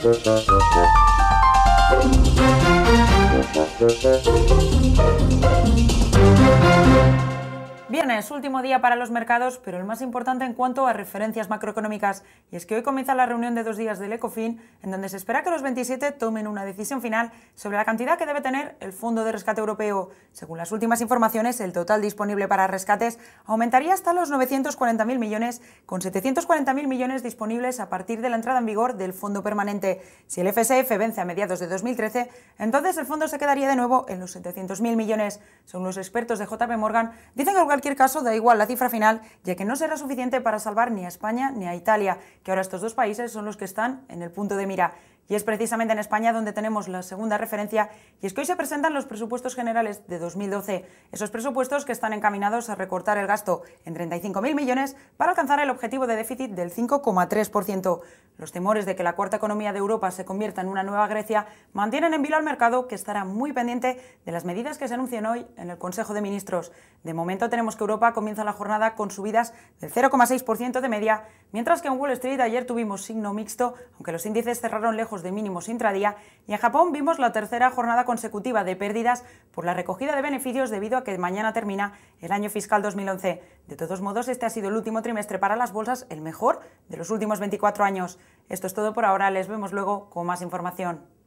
Thank you. es último día para los mercados, pero el más importante en cuanto a referencias macroeconómicas. Y es que hoy comienza la reunión de dos días del ECOFIN, en donde se espera que los 27 tomen una decisión final sobre la cantidad que debe tener el Fondo de Rescate Europeo. Según las últimas informaciones, el total disponible para rescates aumentaría hasta los 940.000 millones, con 740.000 millones disponibles a partir de la entrada en vigor del Fondo Permanente. Si el FSF vence a mediados de 2013, entonces el fondo se quedaría de nuevo en los 700.000 millones. Según los expertos de JP Morgan, dicen que cualquier caso, da igual la cifra final, ya que no será suficiente para salvar ni a España ni a Italia, que ahora estos dos países son los que están en el punto de mira. Y es precisamente en España donde tenemos la segunda referencia, y es que hoy se presentan los presupuestos generales de 2012, esos presupuestos que están encaminados a recortar el gasto en 35.000 millones para alcanzar el objetivo de déficit del 5,3%. Los temores de que la cuarta economía de Europa se convierta en una nueva Grecia mantienen en vilo al mercado que estará muy pendiente de las medidas que se anuncian hoy en el Consejo de Ministros. De momento tenemos que Europa comienza la jornada con subidas del 0,6% de media, mientras que en Wall Street ayer tuvimos signo mixto, aunque los índices cerraron lejos de mínimos intradía y en Japón vimos la tercera jornada consecutiva de pérdidas por la recogida de beneficios debido a que mañana termina el año fiscal 2011. De todos modos, este ha sido el último trimestre para las bolsas, el mejor de los últimos 24 años. Esto es todo por ahora, les vemos luego con más información.